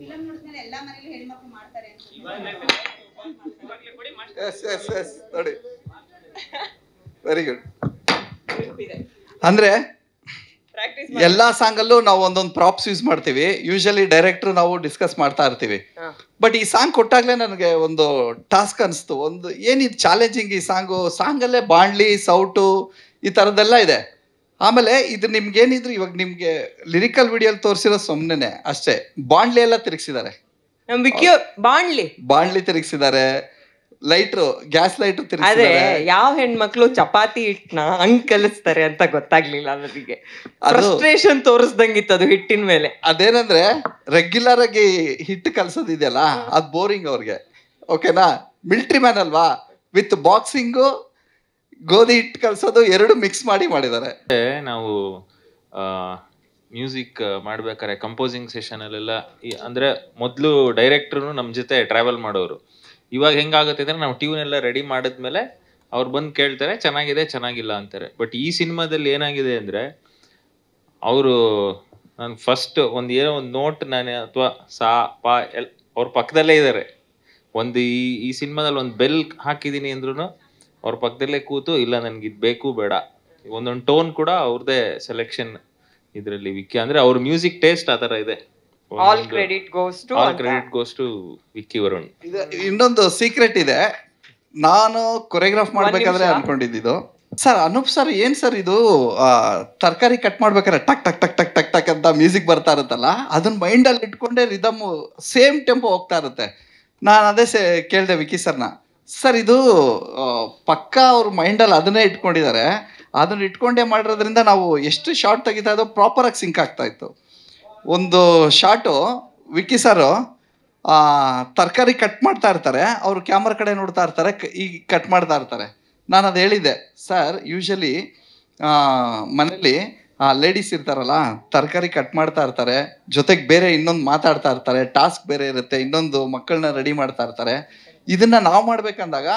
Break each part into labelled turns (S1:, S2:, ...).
S1: film ಎಲ್ಲಾ ಮನೇಲಿ ಹೆಣ್ಮಕ್ಳು ಮಾಡ್ತಾರೆ
S2: ನೋಡಿ ವೆರಿ ಗುಡ್ ಅಂದ್ರೆ ಎಲ್ಲಾ ಸಾಂಗಲ್ಲೂ ನಾವು ಒಂದೊಂದು ಪ್ರಾಪ್ಸ್ ಯೂಸ್ ಮಾಡ್ತೀವಿ ಯೂಶಲಿ ಡೈರೆಕ್ಟ್ರು ನಾವು ಡಿಸ್ಕಸ್ ಮಾಡ್ತಾ ಇರ್ತೀವಿ ಬಟ್ ಈ ಸಾಂಗ್ ಕೊಟ್ಟಾಗ್ಲೇ ನನಗೆ ಒಂದು ಟಾಸ್ಕ್ ಅನಿಸ್ತು ಒಂದು ಏನಿದು ಚಾಲೆಂಜಿಂಗ್ ಈ ಸಾಂಗು ಅಲ್ಲೇ ಬಾಂಡ್ಲಿ ಸೌಟು ಈ ತರದ್ದೆಲ್ಲ ಇದೆ ಆಮೇಲೆ ಇದು ಏನಿದ್ರು ಇವಾಗ ನಿಮ್ಗೆ ಲಿರಿಕಲ್ ವಿಡಿಯೋ ತೋರಿಸಿರೋ ಸೊಮ್ನೆ ಅಷ್ಟೇ ಬಾಂಡ್ಲಿ ಎಲ್ಲ ತಿರುಗಿಸಿದ್ದಾರೆ ಬಾಂಡ್ಲಿ ಬಾಂಡ್ಲಿ ತಿರುಗಿಸಿದ್ದಾರೆ ಲೈಟ್ರು ಗ್ಯಾಸ್ ಲೈಟ್ರು ಅದೇ ಯಾವ ಹೆಣ್ಮಕ್ಳು ಚಪಾತಿ ಹಿಟ್ನ ಹಂಗ್ ಕಲಿಸ್ತಾರೆ ಅಂತ ಗೊತ್ತಾಗ್ಲಿಲ್ಲ ನನಗೆ ಫ್ರಸ್ಟ್ರೇಷನ್ ತೋರಿಸ್ದಂಗಿತ್ತು ಅದು ಹಿಟ್ಟಿನ ಮೇಲೆ ಅದೇನಂದ್ರೆ ರೆಗ್ಯುಲರ್ ಆಗಿ ಹಿಟ್ಟು ಕಲ್ಸೋದಿದೆಯಲ್ಲ ಅದ್ ಬೋರಿಂಗ್ ಅವ್ರಿಗೆ ಓಕೆನಾ ಮಿಲ್ಟ್ರಿ ಮ್ಯಾನ್ ಅಲ್ವಾ ವಿತ್ ಬಾಕ್ಸಿಂಗು ಗೋಧಿ ಹಿಟ್ಟು ಕಲ್ಸೋದು ಎರಡು ಮಿಕ್ಸ್ ಮಾಡಿ ಮಾಡಿದ್ದಾರೆ
S1: ನಾವು ಮ್ಯೂಸಿಕ್ ಮಾಡ್ಬೇಕಾದ್ರೆ ಕಂಪೋಸಿಂಗ್ ಸೆಷನ್ ಅಲ್ಲೆಲ್ಲ ಅಂದ್ರೆ ಮೊದಲು ಡೈರೆಕ್ಟರ್ನು ನಮ್ಮ ಜೊತೆ ಟ್ರಾವೆಲ್ ಮಾಡೋರು ಇವಾಗ ಹೆಂಗಾಗುತ್ತೆ ಅಂದ್ರೆ ನಾವು ಟ್ಯೂನ್ ಎಲ್ಲ ರೆಡಿ ಮಾಡಿದ್ಮೇಲೆ ಅವ್ರು ಬಂದು ಕೇಳ್ತಾರೆ ಚೆನ್ನಾಗಿದೆ ಚೆನ್ನಾಗಿಲ್ಲ ಅಂತಾರೆ ಬಟ್ ಈ ಸಿನಿಮಾದಲ್ಲಿ ಏನಾಗಿದೆ ಅಂದರೆ ಅವರು ನಾನು ಫಸ್ಟ್ ಒಂದು ಏನೋ ಒಂದು ನೋಟ್ ನಾನು ಅಥವಾ ಸಾ ಪಾ ಎಲ್ ಅವ್ರ ಪಕ್ಕದಲ್ಲೇ ಇದ್ದಾರೆ ಒಂದು ಈ ಈ ಸಿನಿಮಾದಲ್ಲಿ ಒಂದು ಬೆಲ್ ಹಾಕಿದ್ದೀನಿ ಅಂದ್ರೂ ಅವ್ರ ಪಕ್ಕದಲ್ಲೇ ಕೂತು ಇಲ್ಲ ನನ್ಗೆ ಇದು ಬೇಕು ಬೇಡ ಒಂದೊಂದು ಟೋನ್ ಕೂಡ ಅವ್ರದೇ ಸೆಲೆಕ್ಷನ್ ಇದರಲ್ಲಿ ವಿಕ್ಕಿ ಅಂದ್ರೆ ಅವ್ರ ಮ್ಯೂಸಿಕ್ ಟೇಸ್ಟ್ ಆ ತರ ಇದೆ all credit goes credit goes Vicky Varun
S2: ಇನ್ನೊಂದು ಸೀಕ್ರೆಟ್ ಇದೆ ನಾನು ಕೊರಿಯೋಗ್ರಾಫ್ ಮಾಡ್ಬೇಕಾದ್ರೆ ಅನ್ಕೊಂಡಿದ್ದು ಸರ್ ಅನೂಪ್ ಸರ್ ಏನ್ ಸರ್ ಇದು ತರಕಾರಿ ಕಟ್ ಮಾಡ್ಬೇಕಾದ್ರೆ ಟಕ್ ಟಕ್ ಟಕ್ ಟಕ್ ಟಕ್ ಟಕ್ ಅಂತ ಮ್ಯೂಸಿಕ್ ಬರ್ತಾ ಇರುತ್ತಲ್ಲ ಅದನ್ನ ಮೈಂಡ್ ಅಲ್ಲಿ ಇಟ್ಕೊಂಡೆ ರಿದಮ್ ಸೇಮ್ ಟೆಂಪೋ ಹೋಗ್ತಾ ಇರುತ್ತೆ ನಾನು ಅದೇ ಕೇಳಿದೆ ವಿಕ್ಕಿ ಸರ್ನ ಸರ್ ಇದು ಪಕ್ಕಾ ಅವ್ರ ಮೈಂಡಲ್ಲಿ ಅದನ್ನೇ ಇಟ್ಕೊಂಡಿದ್ದಾರೆ ಅದನ್ನು ಇಟ್ಕೊಂಡೇ ಮಾಡಿರೋದ್ರಿಂದ ನಾವು ಎಷ್ಟು ಶಾರ್ಟ್ ತೆಗಿತಾ ಇದ್ದೋ ಪ್ರಾಪರಾಗಿ ಸಿಂಕ್ ಆಗ್ತಾ ಇತ್ತು ಒಂದು ಶಾರ್ಟು ವಿಕ್ಕಿ ಸಾರು ತರಕಾರಿ ಕಟ್ ಮಾಡ್ತಾ ಇರ್ತಾರೆ ಅವರು ಕ್ಯಾಮ್ರಾ ಕಡೆ ನೋಡ್ತಾ ಇರ್ತಾರೆ ಈಗ ಕಟ್ ಮಾಡ್ತಾ ಇರ್ತಾರೆ ನಾನು ಅದು ಹೇಳಿದ್ದೆ ಸರ್ ಯೂಶಲಿ ಮನೇಲಿ ಆ ಲೇಡೀಸ್ ಇರ್ತಾರಲ್ಲ ತರಕಾರಿ ಕಟ್ ಮಾಡ್ತಾ ಇರ್ತಾರೆ ಜೊತೆಗೆ ಬೇರೆ ಇನ್ನೊಂದು ಮಾತಾಡ್ತಾ ಇರ್ತಾರೆ ಟಾಸ್ಕ್ ಬೇರೆ ಇರುತ್ತೆ ಇನ್ನೊಂದು ಮಕ್ಕಳನ್ನ ರೆಡಿ ಮಾಡ್ತಾ ಇರ್ತಾರೆ ಇದನ್ನ ನಾವು ಮಾಡ್ಬೇಕಂದಾಗ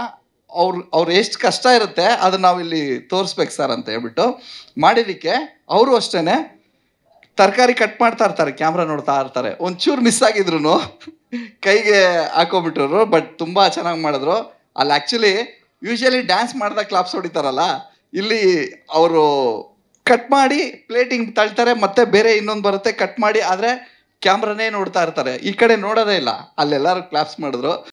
S2: ಅವ್ರು ಅವ್ರು ಎಷ್ಟು ಕಷ್ಟ ಇರುತ್ತೆ ಅದನ್ನ ನಾವು ಇಲ್ಲಿ ತೋರಿಸ್ಬೇಕು ಸರ್ ಅಂತ ಹೇಳ್ಬಿಟ್ಟು ಮಾಡಿದಕ್ಕೆ ಅವರು ಅಷ್ಟೇ ತರಕಾರಿ ಕಟ್ ಮಾಡ್ತಾ ಇರ್ತಾರೆ ಕ್ಯಾಮ್ರಾ ನೋಡ್ತಾ ಇರ್ತಾರೆ ಒಂಚೂರು ಮಿಸ್ ಆಗಿದ್ರು ಕೈಗೆ ಹಾಕೋಬಿಟ್ರು ಬಟ್ ತುಂಬ ಚೆನ್ನಾಗಿ ಮಾಡಿದ್ರು ಅಲ್ಲಿ ಆ್ಯಕ್ಚುಲಿ ಯೂಶಲಿ ಡ್ಯಾನ್ಸ್ ಮಾಡಿದಾಗ ಕ್ಲಾಪ್ಸ್ ಹೊಡಿತಾರಲ್ಲ ಇಲ್ಲಿ ಅವರು ಕಟ್ ಮಾಡಿ ಪ್ಲೇಟಿಂಗ್ ತಳ್ತಾರೆ ಮತ್ತೆ ಬೇರೆ ಇನ್ನೊಂದು ಬರುತ್ತೆ ಕಟ್ ಮಾಡಿ ಆದರೆ ಕ್ಯಾಮ್ರಾನೇ ನೋಡ್ತಾ ಇರ್ತಾರೆ ಈ ಕಡೆ ನೋಡೋದೇ ಇಲ್ಲ ಅಲ್ಲೆಲ್ಲರೂ ಕ್ಲಾಪ್ಸ್ ಮಾಡಿದ್ರು